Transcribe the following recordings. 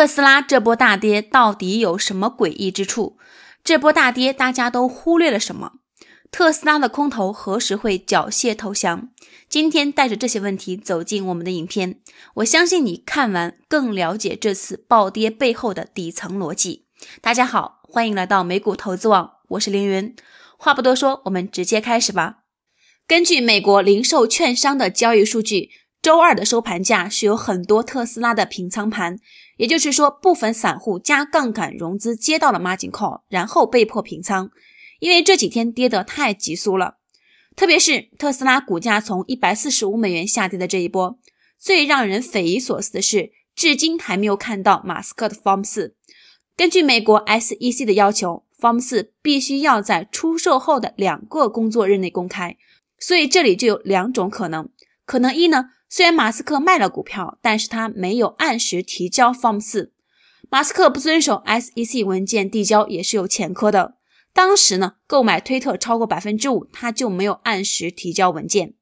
特斯拉这波大跌到底有什么诡异之处？这波大跌大家都忽略了什么？特斯拉的空头何时会缴械投降？今天带着这些问题走进我们的影片，我相信你看完更了解这次暴跌背后的底层逻辑。大家好，欢迎来到美股投资网，我是凌云。话不多说，我们直接开始吧。根据美国零售券商的交易数据。周二的收盘价是有很多特斯拉的平仓盘，也就是说部分散户加杠杆融资接到了 Margin Call，然后被迫平仓，因为这几天跌得太急速了，特别是特斯拉股价从一百四十五美元下跌的这一波。最让人匪夷所思的是，至今还没有看到马斯克的 Form 四。根据美国 SEC 的要求，Form 四必须要在出售后的两个工作日内公开，所以这里就有两种可能：可能一呢。虽然马斯克卖了股票，但是他没有按时提交 Form 四。马斯克不遵守 SEC 文件递交也是有前科的。当时呢，购买推特超过百分之五，他就没有按时提交文件。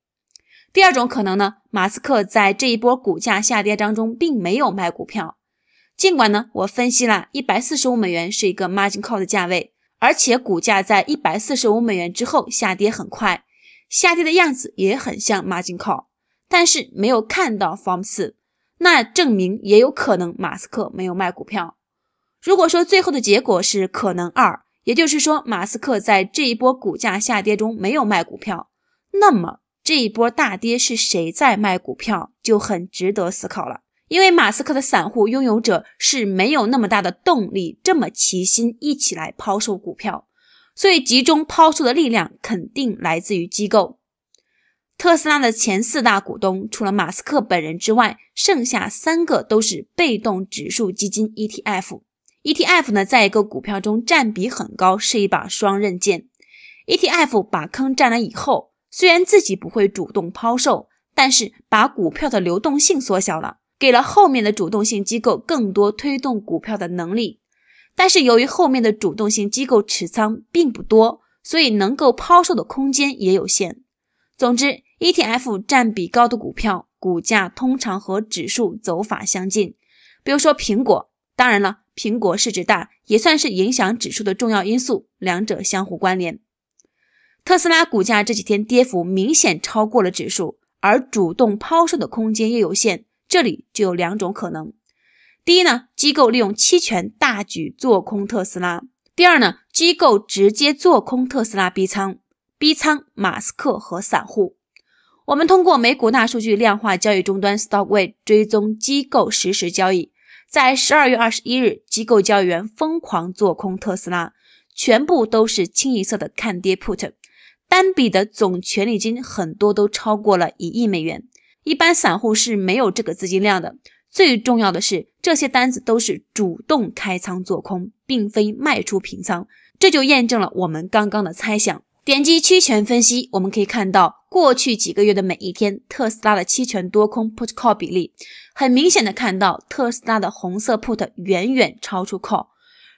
第二种可能呢，马斯克在这一波股价下跌当中并没有卖股票。尽管呢，我分析了一百四十五美元是一个 Margin Call 的价位，而且股价在一百四十五美元之后下跌很快，下跌的样子也很像 Margin Call。但是没有看到 Form 四，那证明也有可能马斯克没有卖股票。如果说最后的结果是可能二，也就是说马斯克在这一波股价下跌中没有卖股票，那么这一波大跌是谁在卖股票就很值得思考了。因为马斯克的散户拥有者是没有那么大的动力这么齐心一起来抛售股票，所以集中抛售的力量肯定来自于机构。特斯拉的前四大股东，除了马斯克本人之外，剩下三个都是被动指数基金 ETF。ETF 呢，在一个股票中占比很高，是一把双刃剑。ETF 把坑占了以后，虽然自己不会主动抛售，但是把股票的流动性缩小了，给了后面的主动性机构更多推动股票的能力。但是由于后面的主动性机构持仓并不多，所以能够抛售的空间也有限。总之，ETF 占比高的股票，股价通常和指数走法相近。比如说苹果，当然了，苹果市值大，也算是影响指数的重要因素，两者相互关联。特斯拉股价这几天跌幅明显超过了指数，而主动抛售的空间又有限，这里就有两种可能：第一呢，机构利用期权大举做空特斯拉；第二呢，机构直接做空特斯拉 B 仓。B 仓、马斯克和散户，我们通过美股大数据量化交易终端 Stockway 追踪机构实时交易。在十二月二十一日，机构交易员疯狂做空特斯拉，全部都是清一色的看跌 put，单笔的总权利金很多都超过了一亿美元。一般散户是没有这个资金量的。最重要的是，这些单子都是主动开仓做空，并非卖出平仓，这就验证了我们刚刚的猜想。点击期权分析，我们可以看到过去几个月的每一天，特斯拉的期权多空 Put Call 比例，很明显的看到特斯拉的红色 Put 远远超出 Call。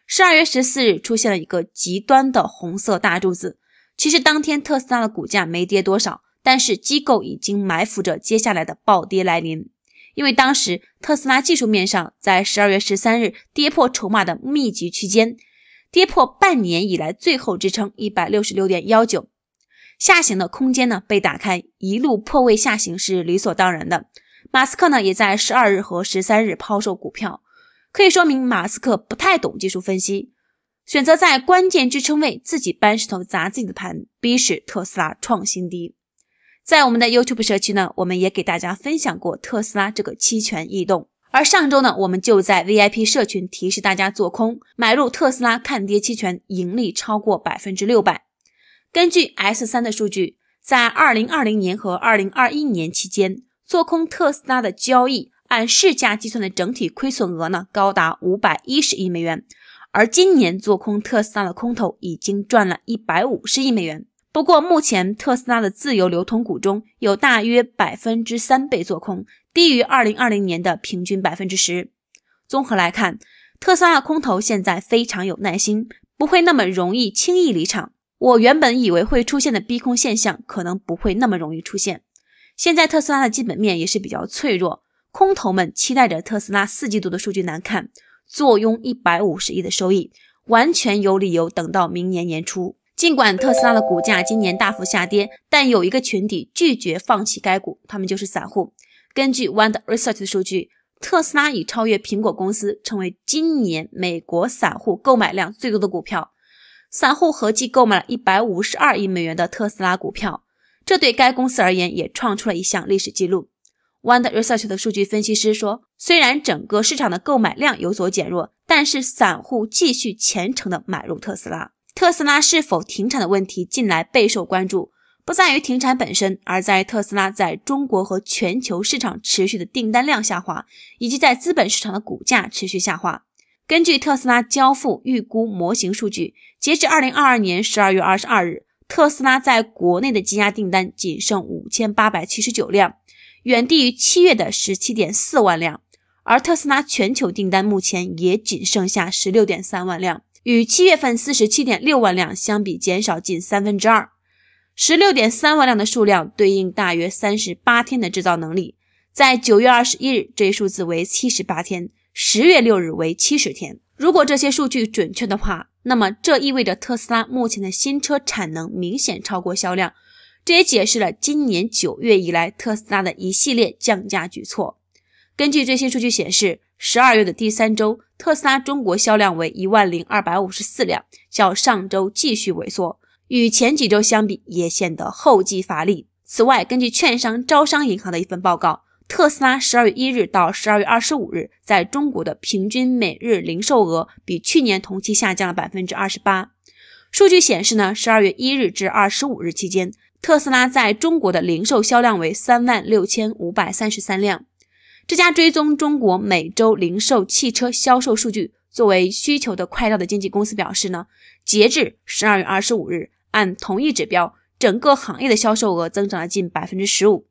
十二月十四日出现了一个极端的红色大柱子，其实当天特斯拉的股价没跌多少，但是机构已经埋伏着接下来的暴跌来临，因为当时特斯拉技术面上在十二月十三日跌破筹码的密集区间。跌破半年以来最后支撑一百六十六点幺九，下行的空间呢被打开，一路破位下行是理所当然的。马斯克呢也在十二日和十三日抛售股票，可以说明马斯克不太懂技术分析，选择在关键支撑位自己搬石头砸自己的盘，逼使特斯拉创新低。在我们的 YouTube 社区呢，我们也给大家分享过特斯拉这个期权异动。而上周呢，我们就在 VIP 社群提示大家做空买入特斯拉看跌期权，盈利超过百分之六百。根据 S 三的数据，在二零二零年和二零二一年期间，做空特斯拉的交易按市价计算的整体亏损额呢，高达五百一十亿美元。而今年做空特斯拉的空头已经赚了一百五十亿美元。不过，目前特斯拉的自由流通股中有大约百分之三被做空。低于二零二零年的平均百分之十。综合来看，特斯拉空头现在非常有耐心，不会那么容易轻易离场。我原本以为会出现的逼空现象，可能不会那么容易出现。现在特斯拉的基本面也是比较脆弱，空头们期待着特斯拉四季度的数据难看，坐拥一百五十亿的收益，完全有理由等到明年年初。尽管特斯拉的股价今年大幅下跌，但有一个群体拒绝放弃该股，他们就是散户。根据 w One Research 的数据，特斯拉已超越苹果公司，成为今年美国散户购买量最多的股票。散户合计购买了一百五十二亿美元的特斯拉股票，这对该公司而言也创出了一项历史记录。w One Research 的数据分析师说，虽然整个市场的购买量有所减弱，但是散户继续虔诚的买入特斯拉。特斯拉是否停产的问题近来备受关注。不在于停产本身，而在特斯拉在中国和全球市场持续的订单量下滑，以及在资本市场的股价持续下滑。根据特斯拉交付预估模型数据，截至二零二二年十二月二十二日，特斯拉在国内的积压订单仅剩五千八百七十九辆，远低于七月的十七点四万辆。而特斯拉全球订单目前也仅剩下十六点三万辆，与七月份四十七点六万辆相比，减少近三分之二。十六点三万辆的数量对应大约三十八天的制造能力，在九月二十一日，这一数字为七十八天；十月六日为七十天。如果这些数据准确的话，那么这意味着特斯拉目前的新车产能明显超过销量，这也解释了今年九月以来特斯拉的一系列降价举措。根据最新数据显示，十二月的第三周，特斯拉中国销量为一万零二百五十四辆，较上周继续萎缩。与前几周相比，也显得后继乏力。此外，根据券商招商银行的一份报告，特斯拉十二月一日到十二月二十五日在中国的平均每日零售额比去年同期下降了百分之二十八。数据显示，呢十二月一日至二十五日期间，特斯拉在中国的零售销量为三万六千五百三十三辆。这家追踪中国每周零售汽车销售数据作为需求的快照的经纪公司表示，呢截至十二月二十五日。按同一指标，整个行业的销售额增长了近百分之十五。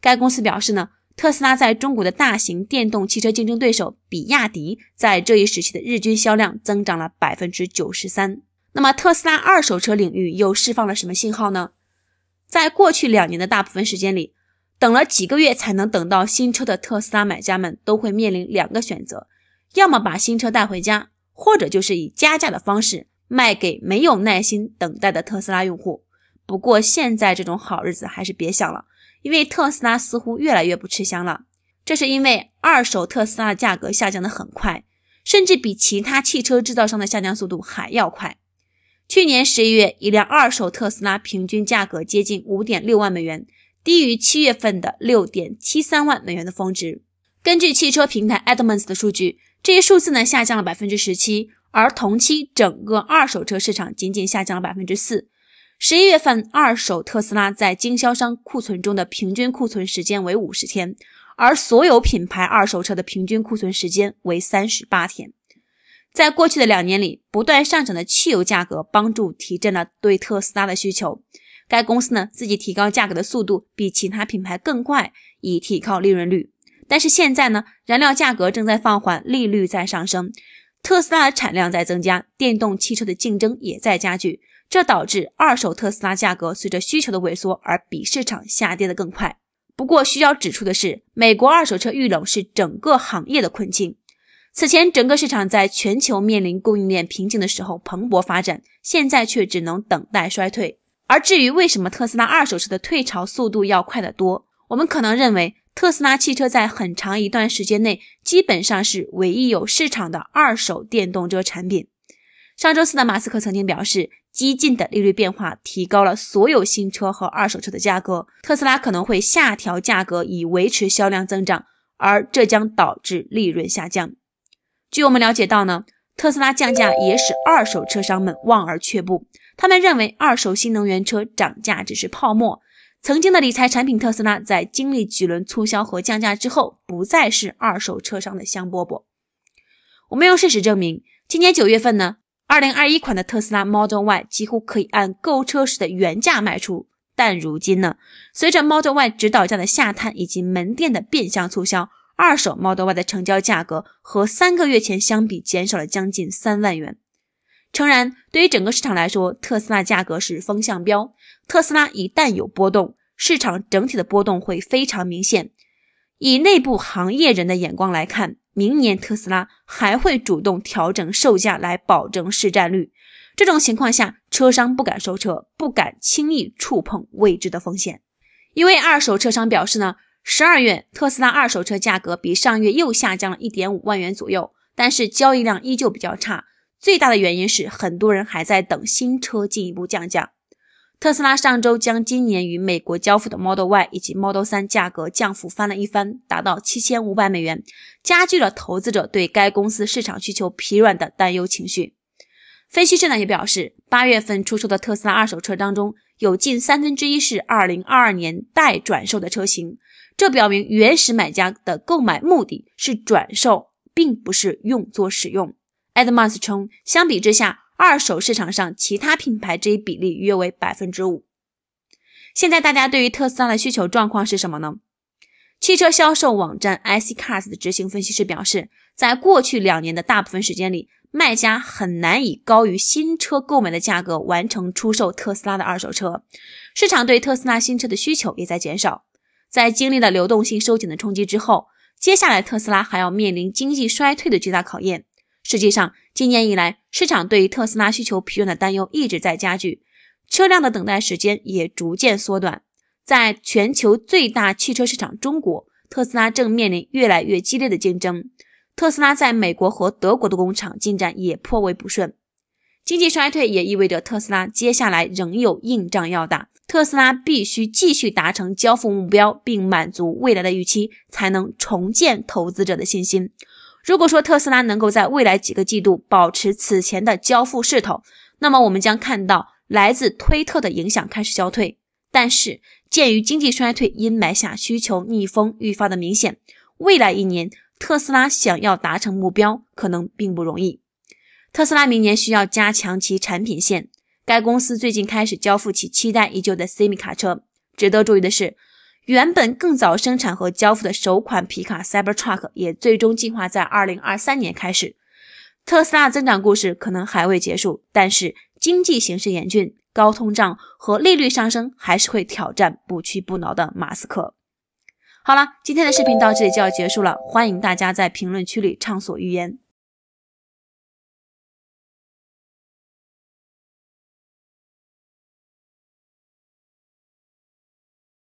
该公司表示呢，特斯拉在中国的大型电动汽车竞争对手比亚迪，在这一时期的日均销量增长了百分之九十三。那么特斯拉二手车领域又释放了什么信号呢？在过去两年的大部分时间里，等了几个月才能等到新车的特斯拉买家们都会面临两个选择：要么把新车带回家，或者就是以加价的方式。卖给没有耐心等待的特斯拉用户。不过，现在这种好日子还是别想了，因为特斯拉似乎越来越不吃香了。这是因为二手特斯拉的价格下降得很快，甚至比其他汽车制造商的下降速度还要快。去年十一月，一辆二手特斯拉平均价格接近五点六万美元，低于七月份的六点七三万美元的峰值。根据汽车平台 Edmunds 的数据，这一数字呢下降了百分之十七。而同期整个二手车市场仅仅下降了百分之四。十一月份，二手特斯拉在经销商库存中的平均库存时间为五十天，而所有品牌二手车的平均库存时间为三十八天。在过去的两年里，不断上涨的汽油价格帮助提振了对特斯拉的需求。该公司呢自己提高价格的速度比其他品牌更快，以提高利润率。但是现在呢，燃料价格正在放缓，利率在上升。特斯拉的产量在增加，电动汽车的竞争也在加剧，这导致二手特斯拉价格随着需求的萎缩而比市场下跌的更快。不过需要指出的是，美国二手车遇冷是整个行业的困境。此前，整个市场在全球面临供应链瓶颈的时候蓬勃发展，现在却只能等待衰退。而至于为什么特斯拉二手车的退潮速度要快得多，我们可能认为。特斯拉汽车在很长一段时间内基本上是唯一有市场的二手电动车产品。上周四的马斯克曾经表示，激进的利率变化提高了所有新车和二手车的价格，特斯拉可能会下调价格以维持销量增长，而这将导致利润下降。据我们了解到呢，特斯拉降价也使二手车商们望而却步，他们认为二手新能源车涨价只是泡沫。曾经的理财产品特斯拉，在经历几轮促销和降价之后，不再是二手车商的香饽饽。我们用事实证明，今年九月份呢，二零二一款的特斯拉 Model Y 几乎可以按购车时的原价卖出。但如今呢，随着 Model Y 指导价的下探以及门店的变相促销，二手 Model Y 的成交价格和三个月前相比，减少了将近三万元。诚然，对于整个市场来说，特斯拉价格是风向标。特斯拉一旦有波动，市场整体的波动会非常明显。以内部行业人的眼光来看，明年特斯拉还会主动调整售价来保证市占率。这种情况下，车商不敢收车，不敢轻易触碰未知的风险，一位二手车商表示呢，十二月特斯拉二手车价格比上月又下降了一点五万元左右，但是交易量依旧比较差。最大的原因是，很多人还在等新车进一步降价。特斯拉上周将今年与美国交付的 Model Y 以及 Model 3价格降幅翻了一番，达到七千五百美元，加剧了投资者对该公司市场需求疲软的担忧情绪。分析师呢也表示，八月份出售的特斯拉二手车当中，有近三分之一是二零二二年待转售的车型，这表明原始买家的购买目的是转售，并不是用作使用。Edmunds 称，相比之下，二手市场上其他品牌这一比例约为百分之五。现在大家对于特斯拉的需求状况是什么呢？汽车销售网站 iC Cars 的执行分析师表示，在过去两年的大部分时间里，卖家很难以高于新车购买的价格完成出售特斯拉的二手车。市场对特斯拉新车的需求也在减少。在经历了流动性收紧的冲击之后，接下来特斯拉还要面临经济衰退的巨大考验。实际上，今年以来，市场对于特斯拉需求疲软的担忧一直在加剧，车辆的等待时间也逐渐缩短。在全球最大汽车市场中国，特斯拉正面临越来越激烈的竞争。特斯拉在美国和德国的工厂进展也颇为不顺。经济衰退也意味着特斯拉接下来仍有硬仗要打。特斯拉必须继续达成交付目标，并满足未来的预期，才能重建投资者的信心。如果说特斯拉能够在未来几个季度保持此前的交付势头，那么我们将看到来自推特的影响开始消退。但是，鉴于经济衰退阴霾下需求逆风愈发的明显，未来一年特斯拉想要达成目标可能并不容易。特斯拉明年需要加强其产品线。该公司最近开始交付其期待已久的 semi 卡车。值得注意的是。原本更早生产和交付的首款皮卡 Cybertruck 也最终计划在二零二三年开始。特斯拉增长故事可能还未结束，但是经济形势严峻、高通胀和利率上升还是会挑战不屈不挠的马斯克。好了，今天的视频到这里就要结束了，欢迎大家在评论区里畅所欲言。